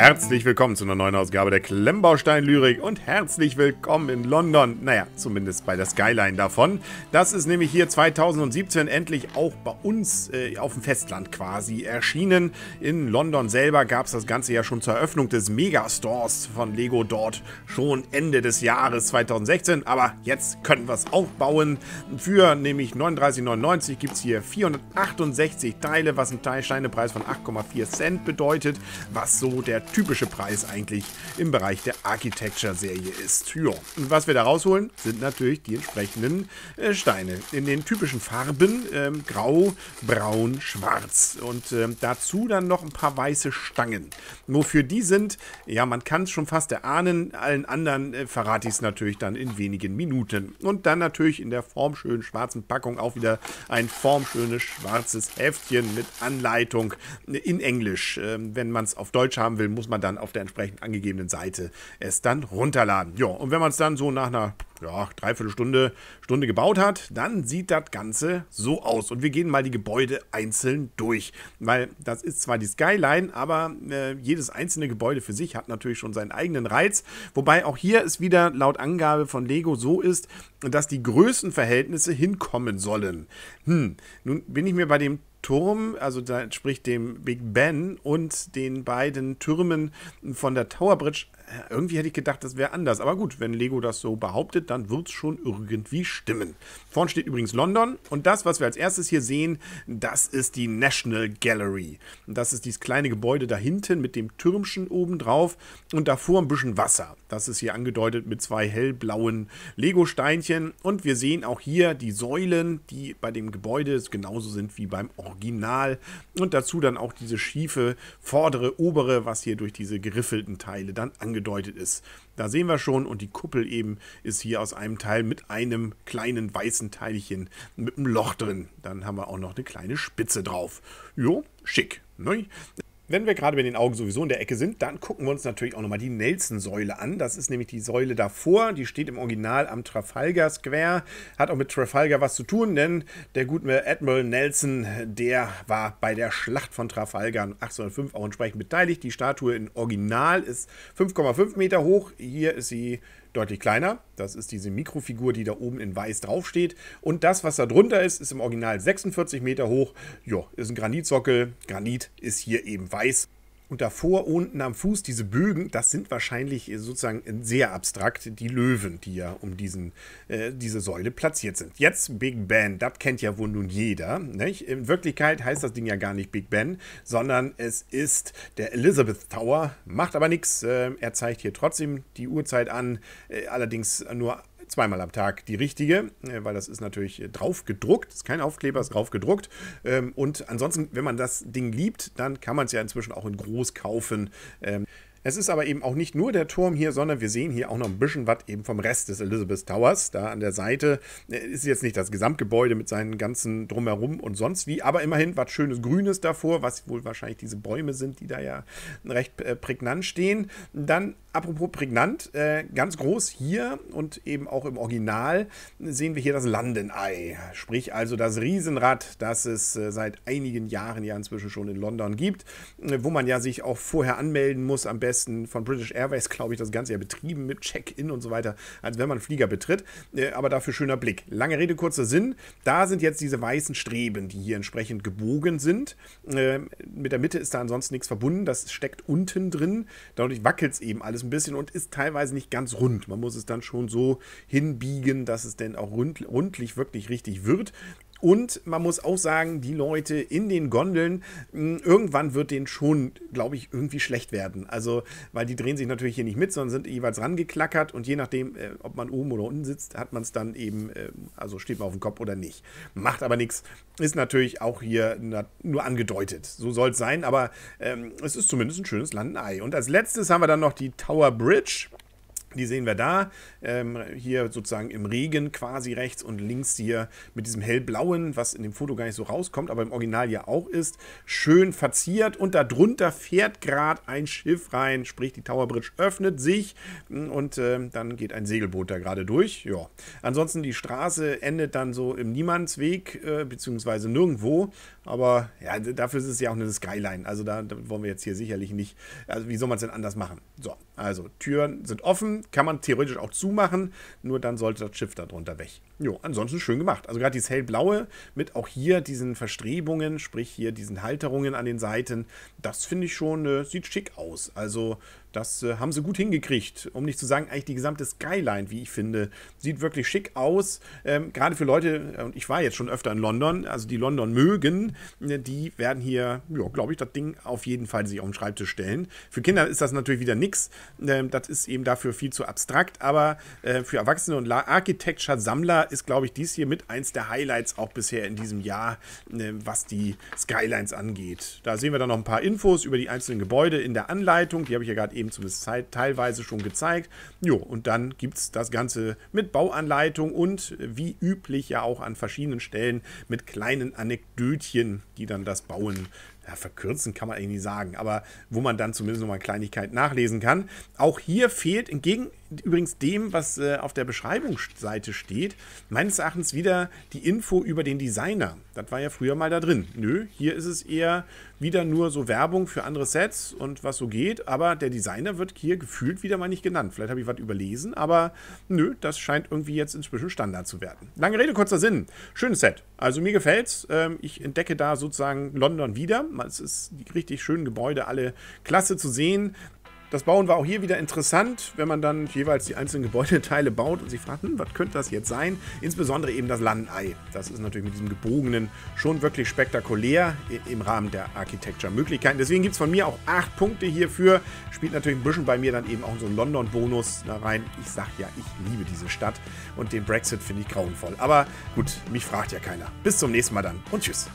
Herzlich willkommen zu einer neuen Ausgabe der Klemmbaustein-Lyrik und herzlich willkommen in London. Naja, zumindest bei der Skyline davon. Das ist nämlich hier 2017 endlich auch bei uns äh, auf dem Festland quasi erschienen. In London selber gab es das Ganze ja schon zur Eröffnung des Megastores von Lego dort schon Ende des Jahres 2016. Aber jetzt können wir es auch bauen. Für nämlich 39,99 gibt es hier 468 Teile, was einen Teilsteinepreis von 8,4 Cent bedeutet, was so der typische Preis eigentlich im Bereich der Architecture-Serie ist. Ja, und was wir da rausholen, sind natürlich die entsprechenden äh, Steine in den typischen Farben ähm, grau, braun, schwarz und ähm, dazu dann noch ein paar weiße Stangen. Wofür die sind, ja, man kann es schon fast erahnen, allen anderen äh, verrate ich es natürlich dann in wenigen Minuten. Und dann natürlich in der formschönen schwarzen Packung auch wieder ein formschönes schwarzes Heftchen mit Anleitung äh, in Englisch. Ähm, wenn man es auf Deutsch haben will, muss muss man dann auf der entsprechend angegebenen Seite es dann runterladen. Ja, und wenn man es dann so nach einer ja, Dreiviertelstunde Stunde gebaut hat, dann sieht das Ganze so aus. Und wir gehen mal die Gebäude einzeln durch, weil das ist zwar die Skyline, aber äh, jedes einzelne Gebäude für sich hat natürlich schon seinen eigenen Reiz. Wobei auch hier es wieder laut Angabe von Lego so ist, dass die Größenverhältnisse hinkommen sollen. Hm, nun bin ich mir bei dem Turm, also da, sprich dem Big Ben und den beiden Türmen von der Tower Bridge irgendwie hätte ich gedacht, das wäre anders. Aber gut, wenn Lego das so behauptet, dann wird es schon irgendwie stimmen. Vorn steht übrigens London. Und das, was wir als erstes hier sehen, das ist die National Gallery. das ist dieses kleine Gebäude da hinten mit dem Türmchen oben drauf und davor ein bisschen Wasser. Das ist hier angedeutet mit zwei hellblauen Lego-Steinchen. Und wir sehen auch hier die Säulen, die bei dem Gebäude genauso sind wie beim Original. Und dazu dann auch diese schiefe vordere, obere, was hier durch diese geriffelten Teile dann angedeutet angedeutet ist. Da sehen wir schon und die Kuppel eben ist hier aus einem Teil mit einem kleinen weißen Teilchen mit einem Loch drin. Dann haben wir auch noch eine kleine Spitze drauf. Jo, schick. Ne? Wenn wir gerade mit den Augen sowieso in der Ecke sind, dann gucken wir uns natürlich auch nochmal die Nelson-Säule an. Das ist nämlich die Säule davor. Die steht im Original am Trafalgar Square. Hat auch mit Trafalgar was zu tun, denn der gute Admiral Nelson, der war bei der Schlacht von Trafalgar 1805 auch entsprechend beteiligt. Die Statue im Original ist 5,5 Meter hoch. Hier ist sie deutlich kleiner. Das ist diese Mikrofigur, die da oben in weiß draufsteht. Und das, was da drunter ist, ist im Original 46 Meter hoch. Ja, ist ein Granitsockel. Granit ist hier eben weiß und davor unten am Fuß diese Bögen, das sind wahrscheinlich äh, sozusagen äh, sehr abstrakt die Löwen, die ja um diesen, äh, diese Säule platziert sind. Jetzt Big Ben, das kennt ja wohl nun jeder. Nicht? In Wirklichkeit heißt das Ding ja gar nicht Big Ben, sondern es ist der Elizabeth Tower, macht aber nichts. Äh, er zeigt hier trotzdem die Uhrzeit an, äh, allerdings nur zweimal am Tag die richtige, äh, weil das ist natürlich äh, drauf gedruckt, ist kein Aufkleber, ist drauf gedruckt. Ähm, und ansonsten, wenn man das Ding liebt, dann kann man es ja inzwischen auch in groß kaufen. Ähm, es ist aber eben auch nicht nur der Turm hier, sondern wir sehen hier auch noch ein bisschen was eben vom Rest des Elizabeth Towers. Da an der Seite äh, ist jetzt nicht das Gesamtgebäude mit seinen ganzen Drumherum und sonst wie, aber immerhin was schönes Grünes davor, was wohl wahrscheinlich diese Bäume sind, die da ja recht äh, prägnant stehen. Dann, apropos prägnant, äh, ganz groß hier und eben auch im Original sehen wir hier das Landenei, sprich also das Riesenrad, das es seit einigen Jahren ja inzwischen schon in London gibt, wo man ja sich auch vorher anmelden muss am besten Westen von British Airways, glaube ich, das Ganze ja betrieben mit Check-in und so weiter, als wenn man Flieger betritt. Äh, aber dafür schöner Blick. Lange Rede, kurzer Sinn. Da sind jetzt diese weißen Streben, die hier entsprechend gebogen sind. Ähm, mit der Mitte ist da ansonsten nichts verbunden. Das steckt unten drin. Dadurch wackelt es eben alles ein bisschen und ist teilweise nicht ganz rund. Man muss es dann schon so hinbiegen, dass es denn auch rund, rundlich wirklich richtig wird. Und man muss auch sagen, die Leute in den Gondeln, hm, irgendwann wird denen schon, glaube ich, irgendwie schlecht werden. Also, weil die drehen sich natürlich hier nicht mit, sondern sind jeweils rangeklackert und je nachdem, äh, ob man oben oder unten sitzt, hat man es dann eben, ähm, also steht man auf dem Kopf oder nicht. Macht aber nichts. Ist natürlich auch hier nur angedeutet. So soll es sein, aber ähm, es ist zumindest ein schönes Landenei. Und als letztes haben wir dann noch die Tower Bridge. Die sehen wir da, ähm, hier sozusagen im Regen quasi rechts und links hier mit diesem hellblauen, was in dem Foto gar nicht so rauskommt, aber im Original ja auch ist, schön verziert und darunter fährt gerade ein Schiff rein, sprich die Tower Bridge öffnet sich hm, und äh, dann geht ein Segelboot da gerade durch. Ja, ansonsten die Straße endet dann so im Niemandsweg, äh, beziehungsweise nirgendwo, aber ja, dafür ist es ja auch eine Skyline, also da, da wollen wir jetzt hier sicherlich nicht, also wie soll man es denn anders machen? So, also Türen sind offen, kann man theoretisch auch zumachen, nur dann sollte das Schiff darunter weg. Jo, ansonsten schön gemacht. Also gerade dieses hellblaue mit auch hier diesen Verstrebungen, sprich hier diesen Halterungen an den Seiten, das finde ich schon, äh, sieht schick aus. Also das äh, haben sie gut hingekriegt. Um nicht zu sagen, eigentlich die gesamte Skyline, wie ich finde, sieht wirklich schick aus. Ähm, gerade für Leute, äh, und ich war jetzt schon öfter in London, also die London mögen, äh, die werden hier, ja, glaube ich, das Ding auf jeden Fall sich auf den Schreibtisch stellen. Für Kinder ist das natürlich wieder nichts. Ähm, das ist eben dafür viel zu abstrakt. Aber äh, für Erwachsene und Architecture-Sammler ist, glaube ich, dies hier mit eins der Highlights auch bisher in diesem Jahr, äh, was die Skylines angeht. Da sehen wir dann noch ein paar Infos über die einzelnen Gebäude in der Anleitung. Die habe ich ja gerade eben eben zumindest teilweise schon gezeigt. Jo, und dann gibt es das Ganze mit Bauanleitung und äh, wie üblich ja auch an verschiedenen Stellen mit kleinen Anekdötchen, die dann das Bauen ja, verkürzen kann man eigentlich nicht sagen, aber wo man dann zumindest nochmal Kleinigkeiten nachlesen kann. Auch hier fehlt entgegen übrigens dem, was äh, auf der Beschreibungsseite steht, meines Erachtens wieder die Info über den Designer. Das war ja früher mal da drin. Nö, hier ist es eher wieder nur so Werbung für andere Sets und was so geht, aber der Designer wird hier gefühlt wieder mal nicht genannt. Vielleicht habe ich was überlesen, aber nö, das scheint irgendwie jetzt inzwischen Standard zu werden. Lange Rede, kurzer Sinn. Schönes Set. Also mir gefällt's. Ähm, ich entdecke da sozusagen London wieder es ist die richtig schönen Gebäude, alle klasse zu sehen. Das Bauen war auch hier wieder interessant, wenn man dann jeweils die einzelnen Gebäudeteile baut und sich fragt, hm, was könnte das jetzt sein? Insbesondere eben das Landei. Das ist natürlich mit diesem gebogenen schon wirklich spektakulär im Rahmen der Architecture-Möglichkeiten. Deswegen gibt es von mir auch acht Punkte hierfür. Spielt natürlich ein bisschen bei mir dann eben auch so ein London-Bonus da rein. Ich sag ja, ich liebe diese Stadt und den Brexit finde ich grauenvoll. Aber gut, mich fragt ja keiner. Bis zum nächsten Mal dann und tschüss.